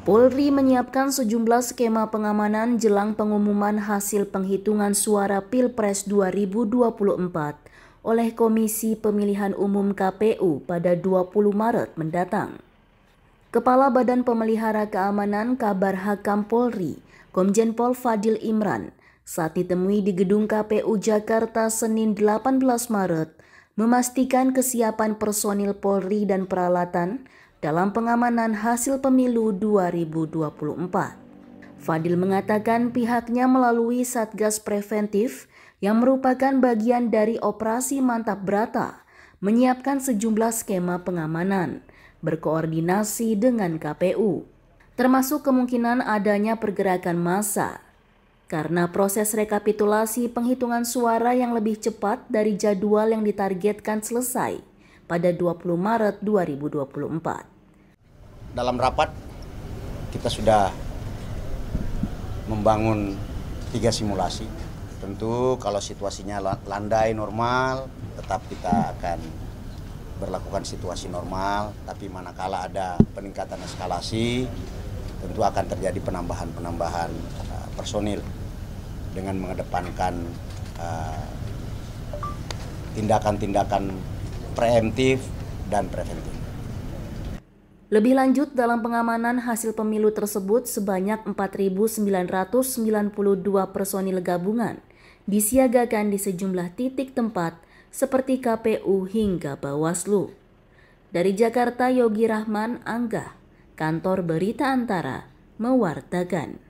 Polri menyiapkan sejumlah skema pengamanan jelang pengumuman hasil penghitungan suara Pilpres 2024 oleh Komisi Pemilihan Umum KPU pada 20 Maret mendatang. Kepala Badan Pemelihara Keamanan Kabar Hakam Polri, Komjen Pol Fadil Imran, saat ditemui di gedung KPU Jakarta Senin 18 Maret, memastikan kesiapan personil Polri dan peralatan dalam pengamanan hasil pemilu 2024. Fadil mengatakan pihaknya melalui Satgas Preventif yang merupakan bagian dari operasi Mantap Berata menyiapkan sejumlah skema pengamanan berkoordinasi dengan KPU termasuk kemungkinan adanya pergerakan massa karena proses rekapitulasi penghitungan suara yang lebih cepat dari jadwal yang ditargetkan selesai pada 20 Maret 2024. Dalam rapat kita sudah membangun tiga simulasi. Tentu kalau situasinya landai normal, tetap kita akan berlakukan situasi normal, tapi manakala ada peningkatan eskalasi, tentu akan terjadi penambahan-penambahan eh, personil dengan mengedepankan eh, tindakan-tindakan uh, preemptif dan preventif. Lebih lanjut, dalam pengamanan hasil pemilu tersebut sebanyak 4.992 personil gabungan disiagakan di sejumlah titik tempat seperti KPU hingga Bawaslu. Dari Jakarta, Yogi Rahman Angga, Kantor Berita Antara, mewartakan.